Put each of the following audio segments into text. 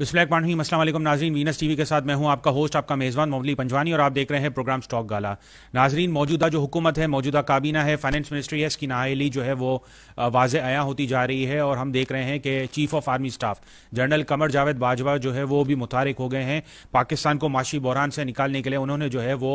पांडवी असलम नाजरीन Venus TV के साथ मैं हूं आपका होस्ट आपका मेज़बान मोमली पंजवानी और आप देख रहे हैं प्रोग्राम स्टॉक गाला नाजरीन मौजूदा जो हुकूमत है मौजूदा काबीना है फाइनेंस मिनिस्ट्री है इसकी नाहली जो है वो वाज आया होती जा रही है और हम देख रहे हैं कि chief of army staff general Qamar Javed Bajwa जो है वो भी मुतारक हो गए हैं पाकिस्तान को माशी बहरान से निकालने के लिए उन्होंने जो है वो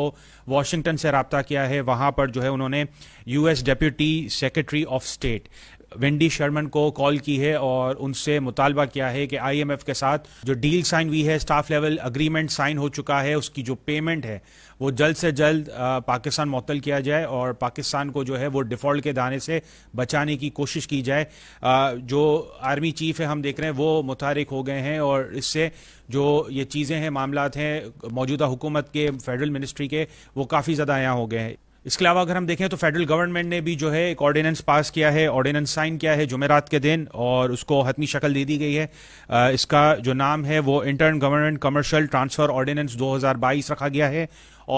वाशिंगटन से रबता किया है वहां पर जो है उन्होंने U S deputy secretary of state Wendy Sherman को कॉल की है और उनसे मुतालबा किया है कि आईएमएफ के साथ जो डील साइन हुई है स्टाफ लेवल अग्रीमेंट साइन हो चुका है उसकी जो पेमेंट है वो जल्द से जल्द पाकिस्तान मअतल किया जाए और पाकिस्तान को जो है वो डिफॉल्ट के दाने से बचाने की कोशिश की जाए जो आर्मी चीफ है हम देख रहे हैं वो मुतारक हो गए हैं और इससे जो ये चीज़ें हैं मामला हैं मौजूदा हुकूमत के फेडरल मिनिस्ट्री के वो काफ़ी ज़्यादा आया हो गए हैं इसके अलावा अगर हम देखें तो फेडरल गवर्नमेंट ने भी जो है एक ऑर्डिनेंस पास किया है ऑर्डिनेंस साइन किया है जुमेरात के दिन और उसको हतमी शक्ल दे दी गई है इसका जो नाम है वो inter government commercial transfer ordinance 2022 रखा गया है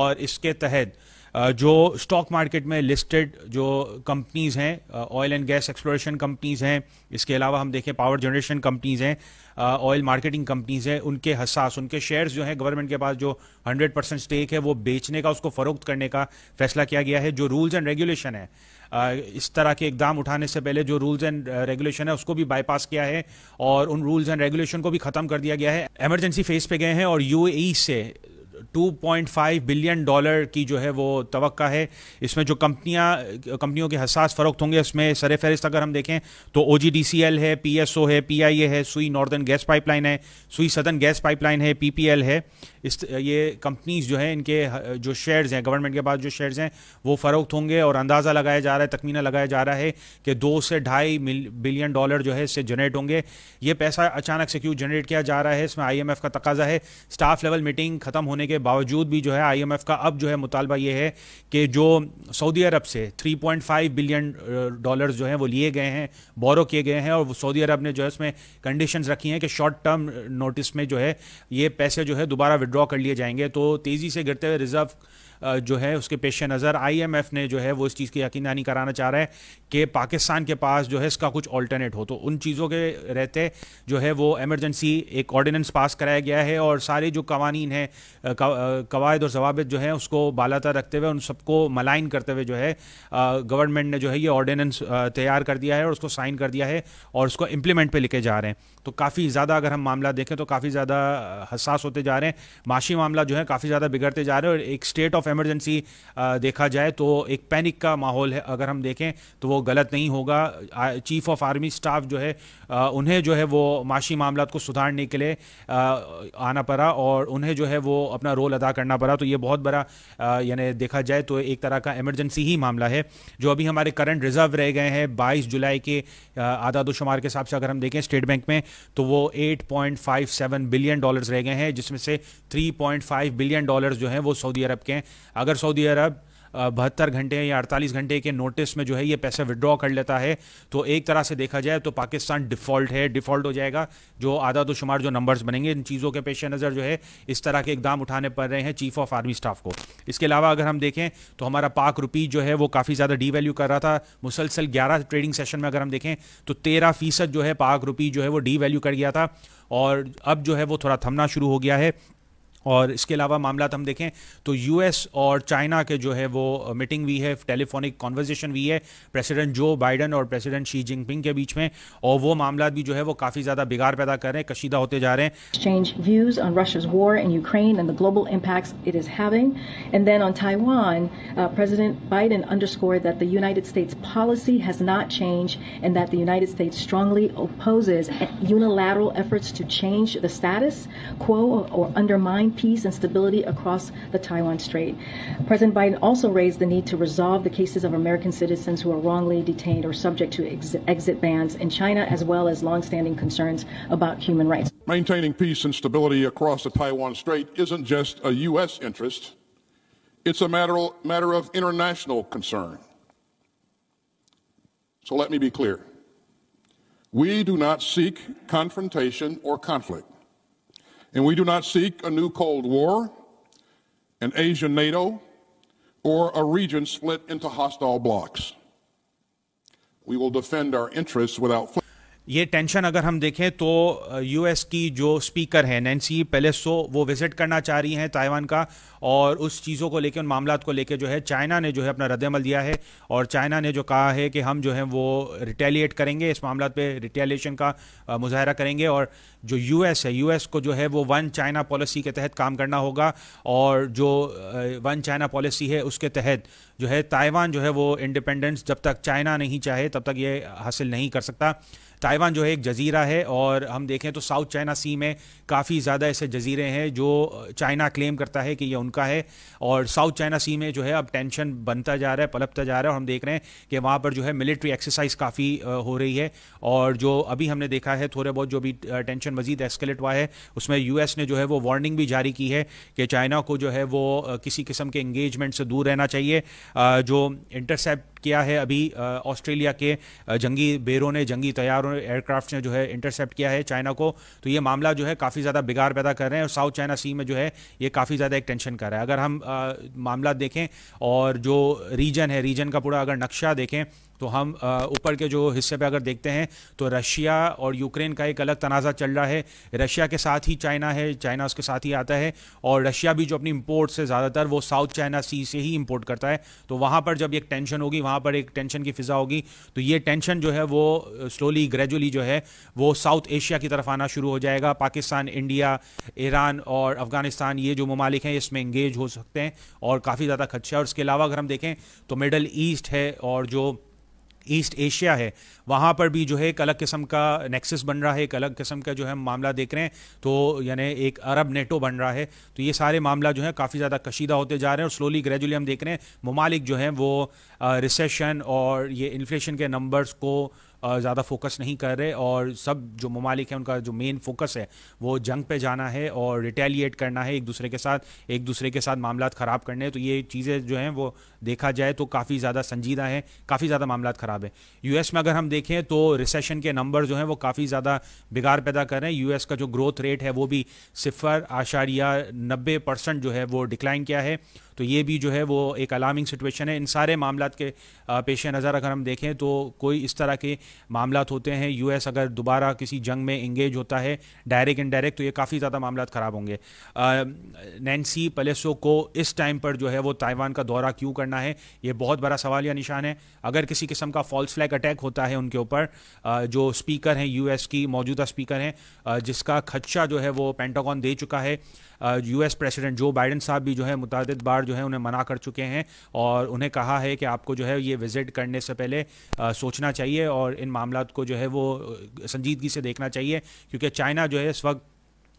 और इसके तहत जो स्टॉक मार्केट में लिस्टेड जो कंपनीज हैं oil and gas exploration companies हैं इसके अलावा हम देखें पावर जनरेशन कंपनीज हैं ऑयल मार्केटिंग कंपनीज हैं उनके हसास उनके शेयर्स जो हैं गवर्नमेंट के पास जो 100 परसेंट स्टेक है वो बेचने का उसको फरोख्त करने का फैसला किया गया है जो रूल्स एंड रेगुलेशन है इस तरह के इकदाम उठाने से पहले जो रूल्स एंड रेगुलेशन है उसको भी बाईपास किया है और उन रूल्स एंड रेगुलेशन को भी खत्म कर दिया गया है एमरजेंसी फेज पे गए हैं और यूएई e से 2.5 बिलियन डॉलर की जो है वो तो है इसमें जो कंपनियां कंपनियों के हसास फ़रोख्त होंगे इसमें सर फहरिस्त अगर हम देखें तो ओ है पी है पी है सुई नॉर्दर्न गैस पाइपलाइन है सुई सदर्न गैस पाइपलाइन है पी है इस ये कंपनीज जो है इनके जो शेयर्स हैं गवर्नमेंट के पास जो शेयर्स हैं वो फ़रोख्त होंगे और अंदाज़ा लगाया जा रहा है तकमीना लगाया जा रहा है कि दो से ढाई बिलियन डॉलर जो है इससे जनरेट होंगे ये पैसा अचानक से क्यों जनरेट किया जा रहा है इसमें आई का तकाजा है स्टाफ लेवल मीटिंग खत्म होने के बावजूद भी जो है आईएमएफ का अब जो है मुतालबा ये है कि जो सऊदी अरब से 3.5 बिलियन डॉलर्स जो हैं वो लिए गए हैं बोरो किए गए हैं और सऊदी अरब ने जो है उसमें कंडीशंस रखी हैं कि शॉर्ट टर्म नोटिस में जो है ये पैसे जो है दोबारा विड्रॉ कर लिए जाएंगे तो तेज़ी से गिरते हुए रिजर्व जो है उसके पेश नज़र आई एम एफ ने जो है वो इस चीज़ की यकीन दानी कराना चाह रहा है कि पाकिस्तान के पास जो है इसका कुछ ऑल्टरनेट हो तो उन चीज़ों के रहते जो है वो एमरजेंसी एक ऑर्डिनेंस पास कराया गया है और सारे जो कवानीन हैं कवायद और जवाब जो है उसको बालाता रखते हुए उन सबको मलाइन करते हुए जो है गवर्नमेंट ने जो है ये ऑर्डिनेंस तैयार कर दिया है और उसको साइन कर दिया है और उसको इम्प्लीमेंट पर लेके जा रहे हैं तो काफ़ी ज़्यादा अगर हम मामला देखें तो काफ़ी ज़्यादा हसास होते जा रहे हैं माशी मामला जो है काफ़ी ज़्यादा बिगड़ते जा रहे हैं और एक स्टेट ऑफ एमरजेंसी uh, देखा जाए तो एक पैनिक का माहौल है अगर हम देखें तो वो गलत नहीं होगा चीफ ऑफ आर्मी स्टाफ जो है uh, उन्हें जो है वो माशी मामला को सुधारने के लिए uh, आना पड़ा और उन्हें जो है वो अपना रोल अदा करना पड़ा तो ये बहुत बड़ा यानी देखा जाए तो एक तरह का एमरजेंसी ही मामला है जो अभी हमारे करंट रिजर्व रह गए हैं बाईस जुलाई के आदादोशुमार के हिसाब से अगर हम देखें स्टेट बैंक में तो वो सेवन बिलियन डॉलर्स रह गए हैं जिसमें से 3.5 बिलियन डॉलर्स जो हैं वो सऊदी अरब के हैं अगर सऊदी अरब बहत्तर घंटे या 48 घंटे के नोटिस में जो है ये पैसा विड्रॉ कर लेता है तो एक तरह से देखा जाए तो पाकिस्तान डिफ़ॉल्ट है डिफ़ॉल्ट हो जाएगा जो आदा तो शुमार जो नंबर्स बनेंगे इन चीज़ों के पेश नज़र जो है इस तरह के इकदाम उठाने पड़ रहे हैं चीफ ऑफ आर्मी स्टाफ को इसके अलावा अगर हम देखें तो हमारा पाक रुपी जो है वो काफ़ी ज़्यादा डी वैल्यू कर रहा था मुसलसल ग्यारह ट्रेडिंग सेशन में अगर हम देखें तो तेरह फीसद जो है पाक रुपी जो है वो डी वैल्यू कर गया था और अब जो है वो थोड़ा थमना शुरू हो गया है और इसके अलावा मामला हम देखें तो यूएस और चाइना के जो है वो मीटिंग हुई है टेलीफोनिक कॉन्वर्जेशन हुई है प्रेसिडेंट जो बाइडन और प्रेसिडेंट शी जिनपिंग के बीच में और वो मामला भी जो है वो काफी ज्यादा बिगाड़ पैदा कर रहे हैं कशीदा होते जा रहे हैं exchange views on Russia's war in Ukraine and the global impacts it is having and then on Taiwan uh, President Biden underscored that the United States policy has not changed and that the United States strongly opposes unilateral efforts to change the status quo or undermine maintain peace and stability across the Taiwan Strait. President Biden also raised the need to resolve the cases of American citizens who are wrongly detained or subject to ex- exit bans in China, as well as longstanding concerns about human rights. Maintaining peace and stability across the Taiwan Strait isn't just a U.S. interest, it's a matter, matter of international concern. So let me be clear. We do not seek confrontation or conflict. And we do not seek a new Cold War, an Asian NATO, or a region split into hostile blocks. We will defend our interests without. ये tension अगर हम देखें तो US uh, की जो speaker है Nancy पेलेसो वो visit करना चाह रही हैं ताइवान का और उस चीज़ों को लेकर उन मामला को लेकर जो है चाइना ने जो है अपना रद्दमल दिया है और चाइना ने जो कहा है कि हम जो है वो रिटेलिएट करेंगे इस मामला पर रिटेलिएशन का मुजाहरा करेंगे और जो यूएस है यूएस को जो है वो वन चाइना पॉलिसी के तहत काम करना होगा और जो वन चाइना पॉलिसी है उसके तहत जो है ताइवान जो है वो इंडिपेंडेंस जब तक चाइना नहीं चाहे तब तक ये हासिल नहीं कर सकता ताइवान जो है एक जजीरा है और हम देखें तो साउथ चाइना सी में काफ़ी ज़्यादा ऐसे जजीरे हैं जो चाइना क्लेम करता है कि ये उन उनका है और साउथ चाइना सी में जो है अब टेंशन बनता जा रहा है पलपता जा रहा है और हम देख रहे हैं कि वहाँ पर जो है मिलिट्री एक्सरसाइज काफ़ी हो रही है और जो अभी हमने देखा है थोड़े बहुत जो भी टेंशन मजीद एस्केलेट हुआ है उसमें यूएस ने जो है वो वार्निंग भी जारी की है कि चाइना को जो है वो किसी किस्म के इंगेजमेंट से दूर रहना चाहिए जो इंटरसेप्ट किया है अभी ऑस्ट्रेलिया के जंगी बेरों ने जंगी तैयारों ने एयरक्राफ्ट ने जो है इंटरसेप्ट किया है चाइना को तो ये मामला जो है काफ़ी ज़्यादा बिगाड़ पैदा कर रहे हैं और साउथ चाइना सी में जो है ये काफ़ी ज़्यादा एक टेंशन कर रहा है अगर हम आ, मामला देखें और जो रीजन है रीजन का पूरा अगर नक्शा देखें तो हम ऊपर के जो हिस्से पे अगर देखते हैं तो रशिया और यूक्रेन का एक अलग तनाज़ा चल रहा है रशिया के साथ ही चाइना है चाइना उसके साथ ही आता है और रशिया भी जो अपनी इम्पोर्ट से ज़्यादातर वो साउथ चाइना सी से ही इम्पोर्ट करता है तो वहाँ पर जब एक टेंशन होगी वहाँ पर एक टेंशन की फ़िज़ा होगी तो ये टेंशन जो है वो स्लोली ग्रेजुअली जो है वो साउथ एशिया की तरफ आना शुरू हो जाएगा पाकिस्तान इंडिया ईरान और अफगानिस्तान ये जो ममालिक हैं इसमें इंगेज हो सकते हैं और काफ़ी ज़्यादा खदशा है और इसके अलावा अगर हम देखें तो मिडल ईस्ट है और जो ईस्ट एशिया है वहाँ पर भी जो है एक अलग किस्म का नेक्सस बन रहा है एक अलग किस्म का जो है मामला देख रहे हैं तो यानी एक अरब नेटो बन रहा है तो ये सारे मामला जो है काफ़ी ज़्यादा कशीदा होते जा रहे हैं और स्लोली ग्रेजुअली हम देख रहे हैं ममालिक जो हैं वो रिसेशन और ये इन्फ्लेशन के नंबर्स को ज़्यादा फोकस नहीं कर रहे और सब जो ममालिक हैं उनका जो मेन फोकस है वो जंग पे जाना है और रिटेलिएट करना है एक दूसरे के साथ एक दूसरे के साथ मामला ख़राब करने हैं तो ये चीज़ें जो हैं वो देखा जाए तो काफ़ी ज़्यादा संजीदा है काफ़ी ज़्यादा मामला ख़राब है एस में अगर हम देखें तो रिसेशन के नंबर जो हैं वो काफ़ी ज़्यादा बिगाड़ पैदा कर रहे हैं एस का जो ग्रोथ रेट है वो भी सिफर आशारिया नब्बे परसेंट जो है वो डिक्लाइन किया है तो ये भी जो है वो एक अलार्मिंग सिचुएशन है इन सारे मामला के पेश नज़र अगर हम देखें तो कोई इस तरह के मामला होते हैं एस अगर दोबारा किसी जंग में इंगेज होता है डायरेक्ट इनडायरेक्ट तो ये काफ़ी ज़्यादा मामला ख़राब होंगे नैन्सी पलेसो को इस टाइम पर जो है वो ताइवान का दौरा क्यों करना है ये बहुत बड़ा सवाल या निशान है अगर किसी किस्म का फॉल्स फ्लैग अटैक होता है उनके ऊपर जो स्पीकर हैं यूएस की मौजूदा स्पीकर हैं जिसका खदशा जो है वो पेंटागॉन दे चुका है यूएस प्रेसिडेंट जो बाइडन साहब भी जो है मुतद बार जो है उन्हें मना कर चुके हैं और उन्हें कहा है कि आपको जो है ये विजिट करने से पहले आ, सोचना चाहिए और इन मामला को जो है वो संजीदगी से देखना चाहिए क्योंकि चाइना जो है इस वक्त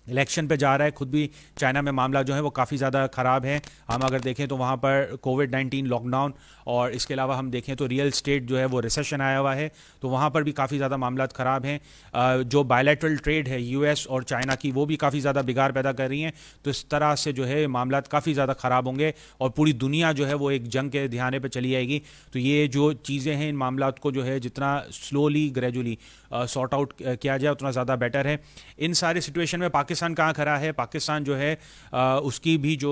इलेक्शन पे जा रहा है खुद भी चाइना में मामला जो है वो काफ़ी ज़्यादा ख़राब है हम अगर देखें तो वहाँ पर कोविड नाइन्टीन लॉकडाउन और इसके अलावा हम देखें तो रियल स्टेट जो है वो रिसेशन आया हुआ है तो वहाँ पर भी काफ़ी ज़्यादा मामला ख़राब हैं जो बायोलेट्रल ट्रेड है यूएस और चाइना की वो भी काफ़ी ज़्यादा बिगाड़ पैदा कर रही हैं तो इस तरह से जो है मामला काफ़ी ज़्यादा ख़राब होंगे और पूरी दुनिया जो है वो एक जंग के ध्याने पर चली जाएगी तो ये जो चीज़ें हैं इन मामला को जो है जितना स्लोली ग्रेजुअली सॉर्ट आउट किया जाए उतना ज़्यादा बेटर है इन सारे सिचुएशन में पाकिस्तान पाकिस्तान कहाँ खड़ा है पाकिस्तान जो है आ, उसकी भी जो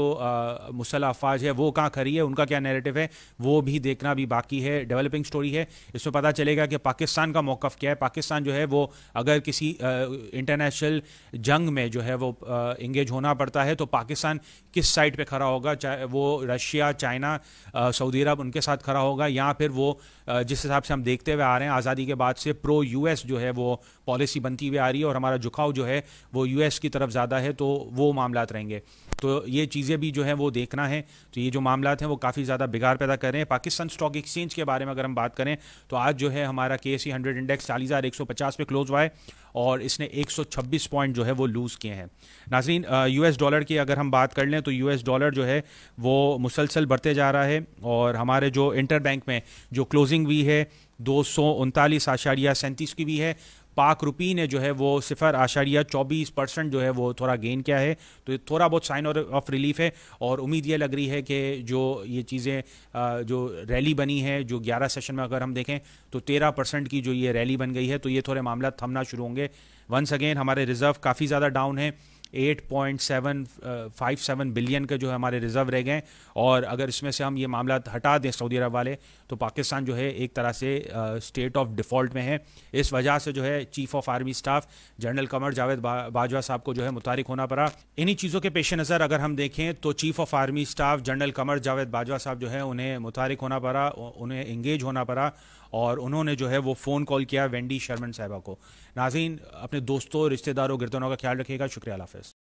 मुसल अफवाज है वो कहाँ खड़ी है उनका क्या नैरेटिव है वो भी देखना भी बाकी है डेवलपिंग स्टोरी है इसमें पता चलेगा कि पाकिस्तान का मौक़ क्या है पाकिस्तान जो है वो अगर किसी इंटरनेशनल जंग में जो है वो इंगेज होना पड़ता है तो पाकिस्तान किस साइड पर खड़ा होगा चाहे वो रशिया चाइना सऊदी अरब उनके साथ खड़ा होगा या फिर वो जिस हिसाब से हम देखते हुए आ रहे हैं आज़ादी के बाद से प्रो यूएस जो है वो पॉलिसी बनती हुई आ रही है और हमारा झुकाव जो है वो यूएस की की तरफ ज़्यादा है तो वो मामला रहेंगे तो ये चीज़ें भी जो है वो देखना है तो ये जो मामला हैं वो काफ़ी ज़्यादा बिगाड़ पैदा कर रहे हैं पाकिस्तान स्टॉक एक्सचेंज के बारे में अगर हम बात करें तो आज जो है हमारा के सी हंड्रेड इंडेक्स चालीस हज़ार एक सौ पचास पे क्लोज हुआ है और इसने 126 पॉइंट जो है वो लूज़ किए हैं नाजरीन यूएस डॉलर की अगर हम बात कर लें तो यूएस डॉलर जो है वो मुसलसल बढ़ते जा रहा है और हमारे जो इंटरबैंक में जो क्लोजिंग भी है दो सौ उनतालीस आशारिया सैंतीस की भी है पाक रुपी ने जो है वो सिफर आशारिया चौबीस परसेंट जो है वो थोड़ा गेन किया है तो थोड़ा बहुत साइन ऑफ रिलीफ है और उम्मीद ये लग रही है कि जो ये चीज़ें जो रैली बनी है जो ग्यारह सेशन में अगर हम देखें तो तेरह परसेंट की जो ये रैली बन गई है तो ये थोड़े मामला थमना शुरू होंगे वंस अगेन हमारे रिजर्व काफ़ी ज़्यादा डाउन है eight point seven five seven billion के जो है हमारे रिजर्व रह गए और अगर इसमें से हम ये मामला हटा दें सऊदी अरब वाले तो पाकिस्तान जो है एक तरह से स्टेट ऑफ डिफ़ॉल्ट में है इस वजह से जो है chief of army staff general Qamar Javed बा, बाजवा साहब को जो है मुतारिक होना पड़ा इन्हीं चीज़ों के पेश नज़र अगर हम देखें तो chief of army staff general Qamar Javed Bajwa साहब जो है उन्हें मुतारिक होना पड़ा उन्हें इंगेज होना पड़ा और उन्होंने जो है वो फ़ोन कॉल किया वेंडी शर्मन साहबा को नाजीन अपने दोस्तों रिश्तेदारों गिरतनों का ख्याल रखिएगा शुक्रिया हाफिज़